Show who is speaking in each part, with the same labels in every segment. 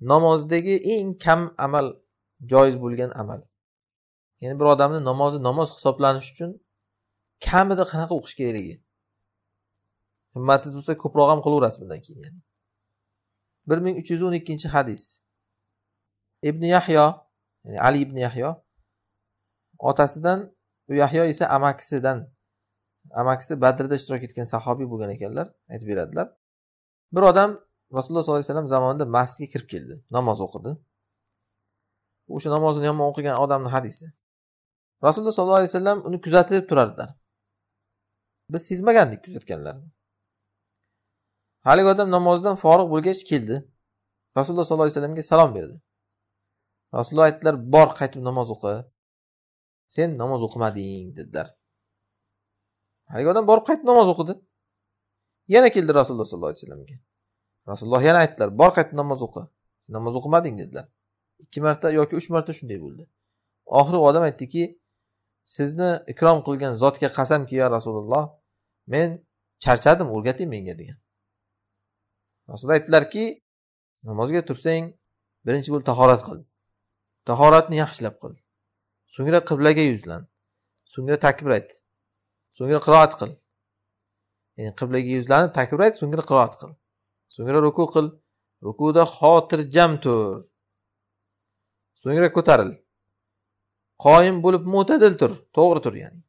Speaker 1: namozdagi eng kam amal joiz bo'lgan amal ya'ni bir odamni namozi namoz hisoblanishi uchun kamida qanaqa o'qish kerakligi himmatingiz bo'lsa ko'proq ham qilaverasiz bundan keyin yani. bir ming uch yuz o'n ikkinchi hadis ibn yahyo ya'ni ali ibn yahyo otasidan u yahyo esa amakisidan amakisi badrda ishtirok etgan sahobiy bo'lgan ekanlar aytib beradilar bir odam rasululloh sollallohu alayhi vasallam zamonida masjidga kirib keldi namoz o'qidi o'sha namozini yomon o'qigan odamni hadisi rasululloh sollallohu alayhi vasallam uni kuzatib turardilar biz sezmagandik kuzatganlarini haligi odam namozdan forig' bo'lgach keldi rasululloh sollallohu alayhi vasallamga salom berdi rasululloh aytdilar bor qaytib namoz o'qi sen namoz o'qimading dedilar haligi odam borib qaytib namoz o'qidi yana keldi rasululloh sollallohu alayhi vasallamga rasululloh yana aytdilar bor qayta namoz o'qi namoz o'qimading dedilar ikki marta yoki uch marta shunday bo'ldi oxiri u odam aytdiki sizni ikrom qilgan zotga qasamki yo rasululloh men charchadim o'rgating menga degan rasululloh aytdilarki namozga tursang birinchi bo'lib tahorat qil tahoratni yaxshilab qil so'ngra qiblaga yuzlan so'ngra takbir ayt so'ngra qiroat qil ya'ni qiblaga yuzlanib takbir ayt so'ngra qiroat qil so'ngra ruku qil rukuda xotirjam tur so'ngra ko'taril qoyim bo'lib mo'tadil tur to'g'ri tur ya'ni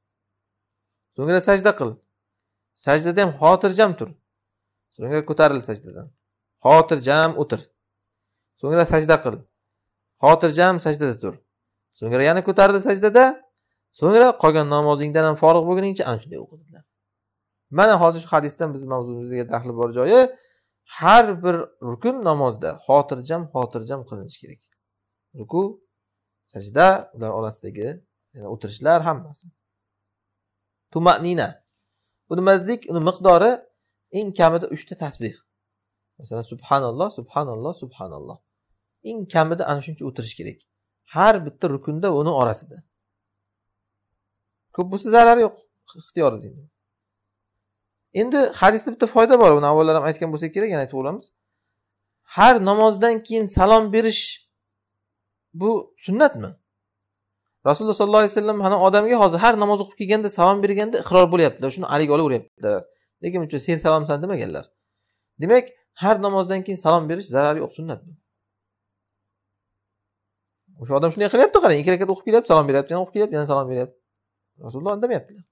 Speaker 1: so'ngra sajda qil sajdada ham xotirjam tur so'ngra ko'taril sajdadan xotirjam o'tir so'ngra sajda qil xotirjam sajdada tur so'ngra yana ko'taril sajdada so'ngra qolgan namozingdan ham forig' bo'lguningcha ana shunday o'qi dedilar mana hozir shu hadisdan bizni mavzuimizga daxli bor joyi har bir rukun namozda xotirjam xotirjam qilinishi kerak ruku sajda ular orasidagi yani o'tirishlar hammasi tumanina bu nima dedik uni miqdori eng kamida uchta tasbeh masalan subhanalloh subhanalloh subhanalloh eng kamida ana shuncha o'tirish kerak har bitta rukunda uni orasida ko'p bo'lsa zarari yo'q ixtiyor deydi endi hadisda bitta foyda bor buni avvallar ham aytgan bo'lsak kerak yana aytib o'lamiz har namozdan keyin salom berish bu sunnatmi rasululloh sollallohu alayhi vasallam hana odamga hozir har namoz o'qib kelganda salom berganda iqror bo'lyaptilar shuni aliga olaveryaptilar lekin buncha ser salomsan demaganlar demak har namozdan keyin salom berish zarari yo'q sunnat o'sha odam shunday qilyapti qarang ikki rakat o'qib kelyapti salom beryapti yana o'qib kelyapti yana salom beryapti rasululloh indamayaptilar